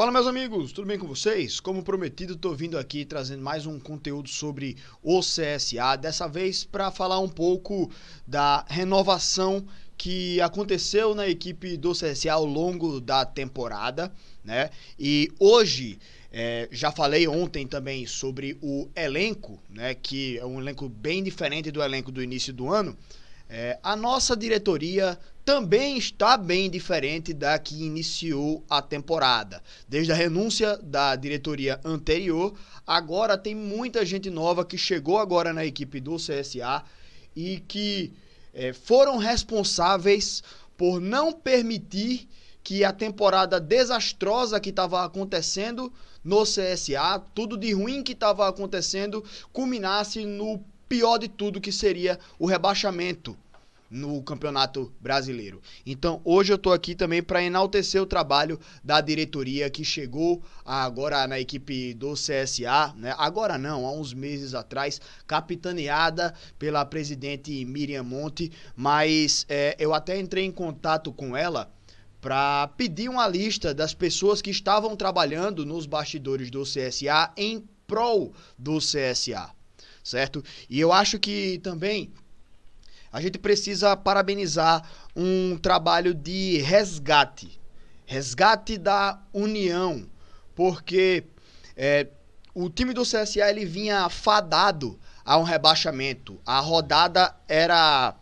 Fala meus amigos, tudo bem com vocês? Como prometido, estou vindo aqui trazendo mais um conteúdo sobre o CSA, dessa vez para falar um pouco da renovação que aconteceu na equipe do CSA ao longo da temporada, né? E hoje é, já falei ontem também sobre o elenco, né? Que é um elenco bem diferente do elenco do início do ano. É, a nossa diretoria também está bem diferente da que iniciou a temporada. Desde a renúncia da diretoria anterior, agora tem muita gente nova que chegou agora na equipe do CSA e que é, foram responsáveis por não permitir que a temporada desastrosa que estava acontecendo no CSA, tudo de ruim que estava acontecendo, culminasse no pior de tudo que seria o rebaixamento no Campeonato Brasileiro. Então, hoje eu estou aqui também para enaltecer o trabalho da diretoria que chegou agora na equipe do CSA, né? Agora não, há uns meses atrás, capitaneada pela presidente Miriam Monte, mas é, eu até entrei em contato com ela para pedir uma lista das pessoas que estavam trabalhando nos bastidores do CSA em prol do CSA, certo? E eu acho que também a gente precisa parabenizar um trabalho de resgate resgate da união, porque é, o time do CSA ele vinha fadado a um rebaixamento. A rodada era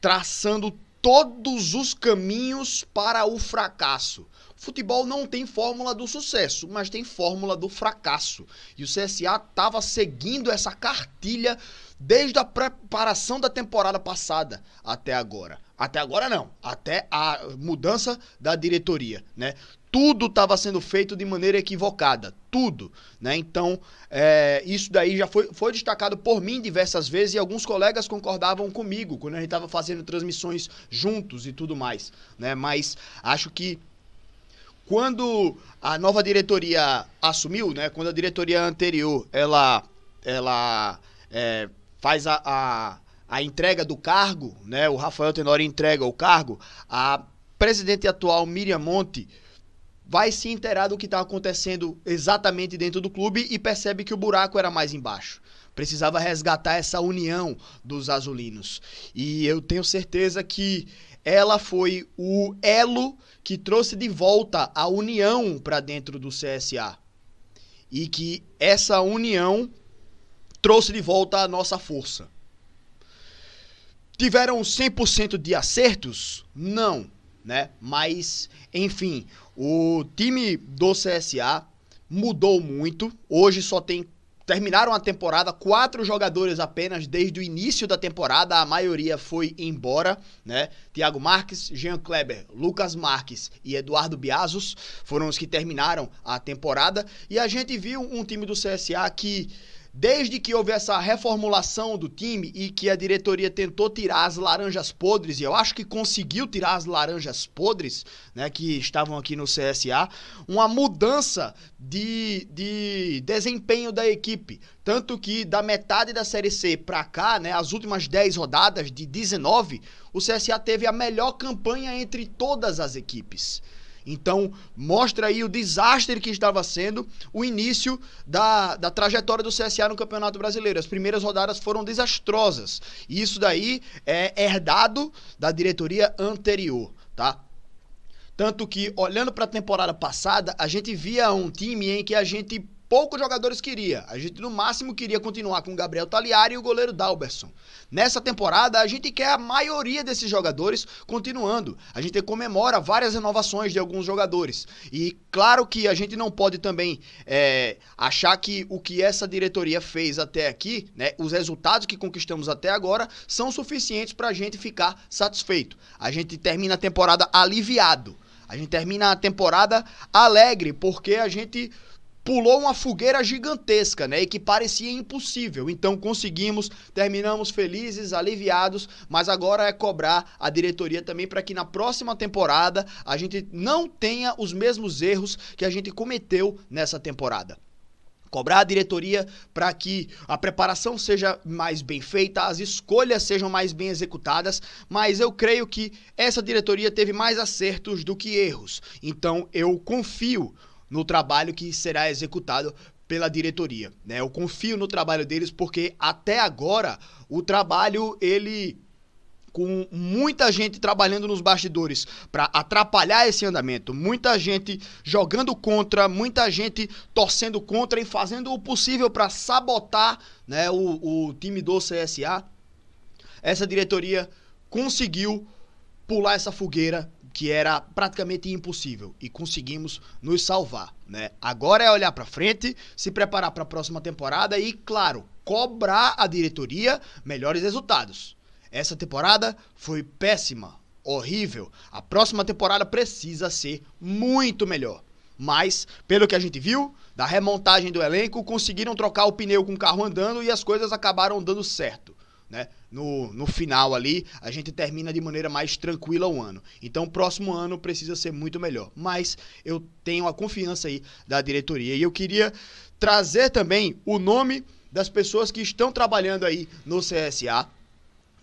traçando todos os caminhos para o fracasso. Futebol não tem fórmula do sucesso, mas tem fórmula do fracasso. E o CSA estava seguindo essa cartilha desde a preparação da temporada passada até agora. Até agora não, até a mudança da diretoria, né? Tudo estava sendo feito de maneira equivocada, tudo, né? Então, é, isso daí já foi, foi destacado por mim diversas vezes e alguns colegas concordavam comigo quando a gente estava fazendo transmissões juntos e tudo mais, né? Mas acho que quando a nova diretoria assumiu, né? Quando a diretoria anterior, ela, ela é, faz a, a, a entrega do cargo, né? O Rafael Tenório entrega o cargo. A presidente atual Miriam Monte vai se inteirar do que está acontecendo exatamente dentro do clube e percebe que o buraco era mais embaixo. Precisava resgatar essa união dos azulinos. E eu tenho certeza que ela foi o elo que trouxe de volta a união para dentro do CSA. E que essa união trouxe de volta a nossa força. Tiveram 100% de acertos? Não, né? Mas, enfim, o time do CSA mudou muito. Hoje só tem terminaram a temporada, quatro jogadores apenas desde o início da temporada, a maioria foi embora, né? Thiago Marques, Jean Kleber, Lucas Marques e Eduardo Biazos foram os que terminaram a temporada e a gente viu um time do CSA que Desde que houve essa reformulação do time e que a diretoria tentou tirar as laranjas podres, e eu acho que conseguiu tirar as laranjas podres, né, que estavam aqui no CSA, uma mudança de, de desempenho da equipe. Tanto que da metade da Série C para cá, né, as últimas 10 rodadas, de 19, o CSA teve a melhor campanha entre todas as equipes. Então, mostra aí o desastre que estava sendo o início da, da trajetória do CSA no Campeonato Brasileiro. As primeiras rodadas foram desastrosas. E isso daí é herdado da diretoria anterior, tá? Tanto que, olhando para a temporada passada, a gente via um time em que a gente poucos jogadores queria. A gente no máximo queria continuar com o Gabriel Taliari e o goleiro Dalberson. Nessa temporada, a gente quer a maioria desses jogadores continuando. A gente comemora várias renovações de alguns jogadores. E claro que a gente não pode também é, achar que o que essa diretoria fez até aqui, né, os resultados que conquistamos até agora, são suficientes para a gente ficar satisfeito. A gente termina a temporada aliviado. A gente termina a temporada alegre, porque a gente pulou uma fogueira gigantesca, né? E que parecia impossível. Então conseguimos, terminamos felizes, aliviados, mas agora é cobrar a diretoria também para que na próxima temporada a gente não tenha os mesmos erros que a gente cometeu nessa temporada cobrar a diretoria para que a preparação seja mais bem feita, as escolhas sejam mais bem executadas, mas eu creio que essa diretoria teve mais acertos do que erros. Então eu confio no trabalho que será executado pela diretoria. Né? Eu confio no trabalho deles porque até agora o trabalho ele com muita gente trabalhando nos bastidores para atrapalhar esse andamento, muita gente jogando contra, muita gente torcendo contra e fazendo o possível para sabotar né, o, o time do CSA. Essa diretoria conseguiu pular essa fogueira que era praticamente impossível e conseguimos nos salvar, né? Agora é olhar para frente, se preparar para a próxima temporada e, claro, cobrar a diretoria melhores resultados. Essa temporada foi péssima, horrível. A próxima temporada precisa ser muito melhor. Mas, pelo que a gente viu, da remontagem do elenco, conseguiram trocar o pneu com o carro andando e as coisas acabaram dando certo. Né? No, no final ali, a gente termina de maneira mais tranquila o ano. Então, o próximo ano precisa ser muito melhor. Mas eu tenho a confiança aí da diretoria e eu queria trazer também o nome das pessoas que estão trabalhando aí no CSA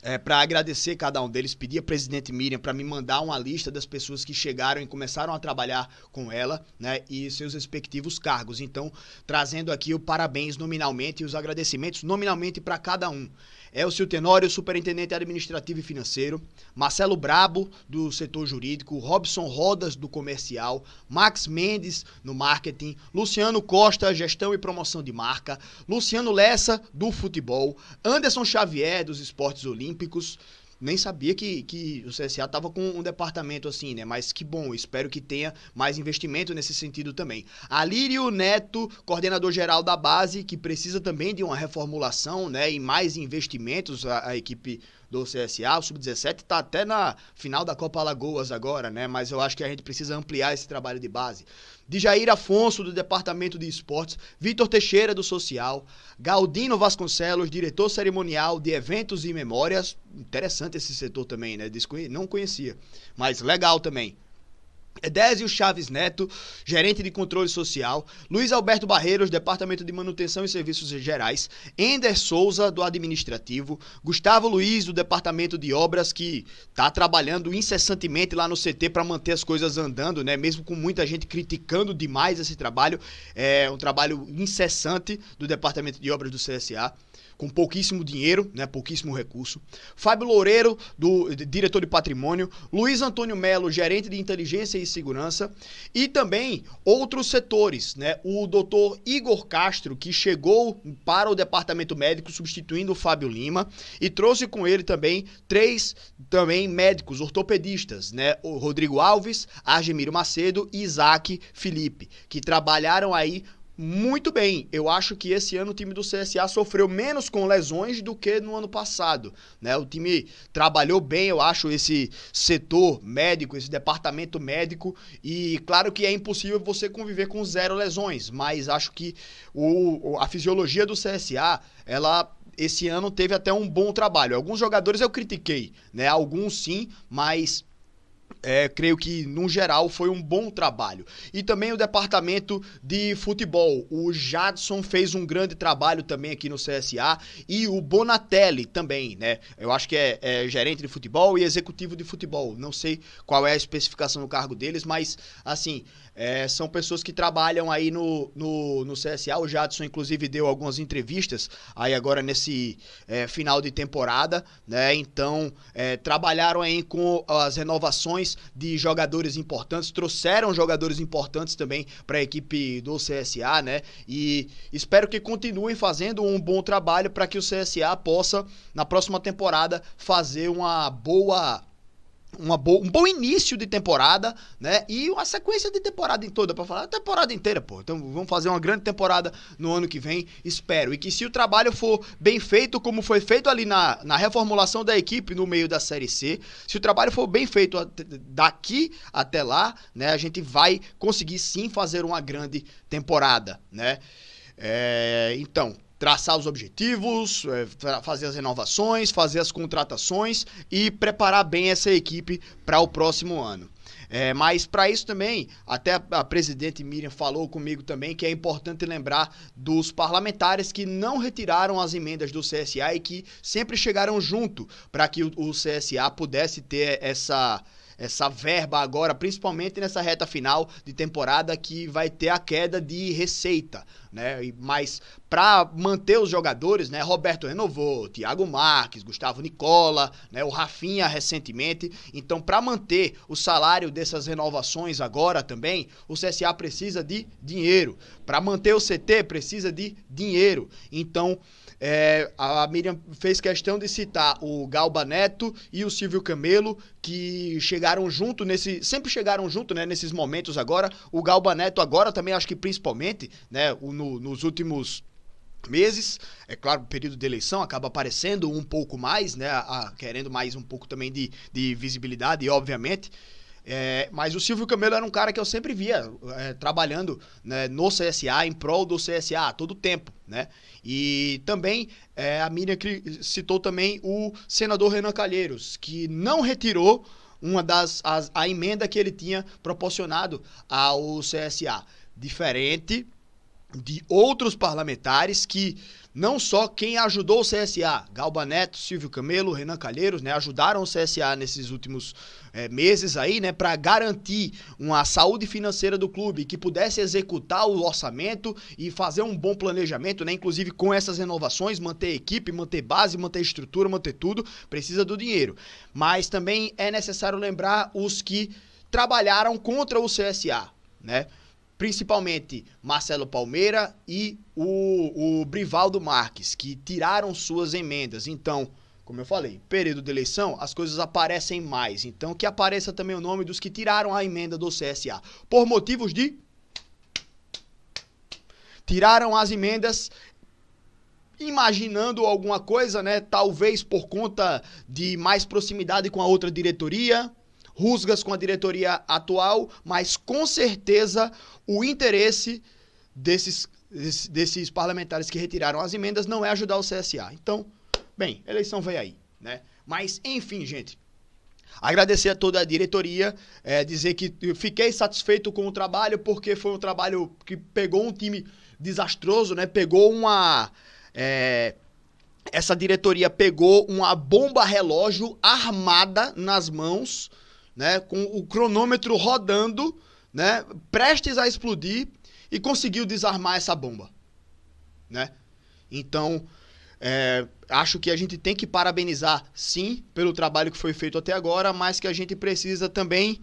é, para agradecer cada um deles, pedir a presidente Miriam para me mandar uma lista das pessoas que chegaram e começaram a trabalhar com ela né, e seus respectivos cargos. Então, trazendo aqui o parabéns nominalmente e os agradecimentos nominalmente para cada um. É seu Tenório, superintendente administrativo e financeiro, Marcelo Brabo, do setor jurídico, Robson Rodas, do comercial, Max Mendes, no marketing, Luciano Costa, gestão e promoção de marca, Luciano Lessa, do futebol, Anderson Xavier, dos esportes olímpicos, olímpicos. Nem sabia que, que o CSA estava com um departamento assim, né? Mas que bom, espero que tenha mais investimento nesse sentido também. Alírio Neto, coordenador geral da base, que precisa também de uma reformulação, né? E mais investimentos. a, a equipe do CSA, o Sub-17 está até na final da Copa Alagoas agora, né? Mas eu acho que a gente precisa ampliar esse trabalho de base. De Jair Afonso, do Departamento de Esportes, Vitor Teixeira, do Social, Galdino Vasconcelos, diretor cerimonial de Eventos e Memórias. Interessante esse setor também, né? Não conhecia, mas legal também. Edésio Chaves Neto, gerente de controle social, Luiz Alberto Barreiros, departamento de manutenção e serviços gerais, Ender Souza, do administrativo, Gustavo Luiz, do departamento de obras, que está trabalhando incessantemente lá no CT para manter as coisas andando, né? mesmo com muita gente criticando demais esse trabalho, é um trabalho incessante do departamento de obras do CSA com pouquíssimo dinheiro, né, pouquíssimo recurso. Fábio Loureiro, do de, diretor de patrimônio, Luiz Antônio Melo, gerente de inteligência e segurança, e também outros setores, né? O doutor Igor Castro, que chegou para o departamento médico substituindo o Fábio Lima e trouxe com ele também três também médicos ortopedistas, né? O Rodrigo Alves, Argemiro Macedo e Isaac Felipe, que trabalharam aí muito bem. Eu acho que esse ano o time do CSA sofreu menos com lesões do que no ano passado. Né? O time trabalhou bem, eu acho, esse setor médico, esse departamento médico. E claro que é impossível você conviver com zero lesões, mas acho que o, a fisiologia do CSA, ela esse ano teve até um bom trabalho. Alguns jogadores eu critiquei, né? Alguns sim, mas é, creio que, no geral, foi um bom trabalho. E também o departamento de futebol. O Jadson fez um grande trabalho também aqui no CSA e o Bonatelli também, né? Eu acho que é, é gerente de futebol e executivo de futebol. Não sei qual é a especificação do cargo deles, mas, assim, é, são pessoas que trabalham aí no, no, no, CSA. O Jadson, inclusive, deu algumas entrevistas aí agora nesse é, final de temporada, né? Então, é, trabalharam aí com as renovações contratações de jogadores importantes, trouxeram jogadores importantes também para a equipe do CSA, né? E espero que continuem fazendo um bom trabalho para que o CSA possa, na próxima temporada, fazer uma boa Bo... um bom início de temporada, né? E uma sequência de temporada em toda, para falar, a temporada inteira, pô. Então vamos fazer uma grande temporada no ano que vem, espero. E que se o trabalho for bem feito, como foi feito ali na, na reformulação da equipe no meio da Série C, se o trabalho for bem feito daqui até lá, né? A gente vai conseguir sim fazer uma grande temporada, né? É, então, traçar os objetivos, é, fazer as renovações, fazer as contratações e preparar bem essa equipe para o próximo ano. É, mas para isso também, até a presidente Miriam falou comigo também que é importante lembrar dos parlamentares que não retiraram as emendas do CSA e que sempre chegaram junto para que o, o CSA pudesse ter essa essa verba agora, principalmente nessa reta final de temporada que vai ter a queda de receita, né? Mas para manter os jogadores, né? Roberto renovou, Thiago Marques, Gustavo Nicola, né? O Rafinha recentemente. Então, para manter o salário dessas renovações agora também, o CSA precisa de dinheiro. Para manter o CT precisa de dinheiro. Então, é, a Miriam fez questão de citar o Galba Neto e o Silvio Camelo, que chegaram junto nesse. Sempre chegaram junto, né? Nesses momentos agora. O Galba Neto agora também, acho que principalmente, né? no, nos últimos meses. É claro, período de eleição acaba aparecendo um pouco mais, né? A, a, querendo mais um pouco também de, de visibilidade, obviamente. É, mas o Silvio Camelo era um cara que eu sempre via é, trabalhando né, no CSA, em prol do CSA, a todo tempo, né? E também é, a Miriam citou também o senador Renan Calheiros, que não retirou uma das as, a emenda que ele tinha proporcionado ao CSA. Diferente de outros parlamentares que não só quem ajudou o CSA, Galba Neto, Silvio Camelo, Renan Calheiros, né, ajudaram o CSA nesses últimos é, meses aí, né, para garantir uma saúde financeira do clube, que pudesse executar o orçamento e fazer um bom planejamento, né, inclusive com essas renovações, manter equipe, manter base, manter estrutura, manter tudo, precisa do dinheiro. Mas também é necessário lembrar os que trabalharam contra o CSA, né? principalmente Marcelo Palmeira e o, o Brivaldo Marques, que tiraram suas emendas. Então, como eu falei, período de eleição, as coisas aparecem mais. Então, que apareça também o nome dos que tiraram a emenda do CSA. Por motivos de. Tiraram as emendas imaginando alguma coisa, né? Talvez por conta de mais proximidade com a outra diretoria, rusgas com a diretoria atual, mas com certeza o interesse desses, desses parlamentares que retiraram as emendas não é ajudar o CSA. Então, bem, eleição vem aí, né? Mas, enfim, gente. Agradecer a toda a diretoria, é, dizer que fiquei satisfeito com o trabalho, porque foi um trabalho que pegou um time desastroso, né? Pegou uma. É, essa diretoria pegou uma bomba relógio armada nas mãos né, com o cronômetro rodando, né, prestes a explodir e conseguiu desarmar essa bomba, né? Então, é, acho que a gente tem que parabenizar, sim, pelo trabalho que foi feito até agora, mas que a gente precisa também,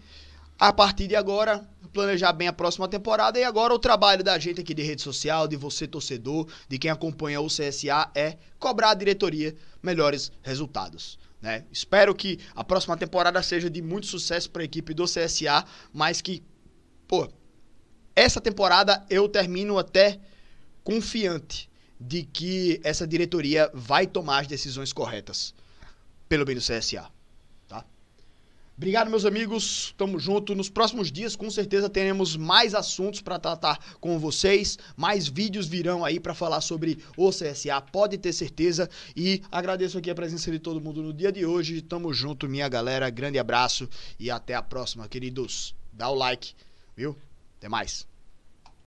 a partir de agora, planejar bem a próxima temporada. E agora o trabalho da gente aqui de rede social, de você torcedor, de quem acompanha o CSA, é cobrar a diretoria melhores resultados. Né? Espero que a próxima temporada seja de muito sucesso para a equipe do CSA, mas que, pô, essa temporada eu termino até confiante de que essa diretoria vai tomar as decisões corretas pelo bem do CSA. Obrigado, meus amigos. Tamo junto. Nos próximos dias, com certeza, teremos mais assuntos para tratar com vocês. Mais vídeos virão aí para falar sobre o CSA, pode ter certeza. E agradeço aqui a presença de todo mundo no dia de hoje. Tamo junto, minha galera. Grande abraço e até a próxima, queridos. Dá o like, viu? Até mais.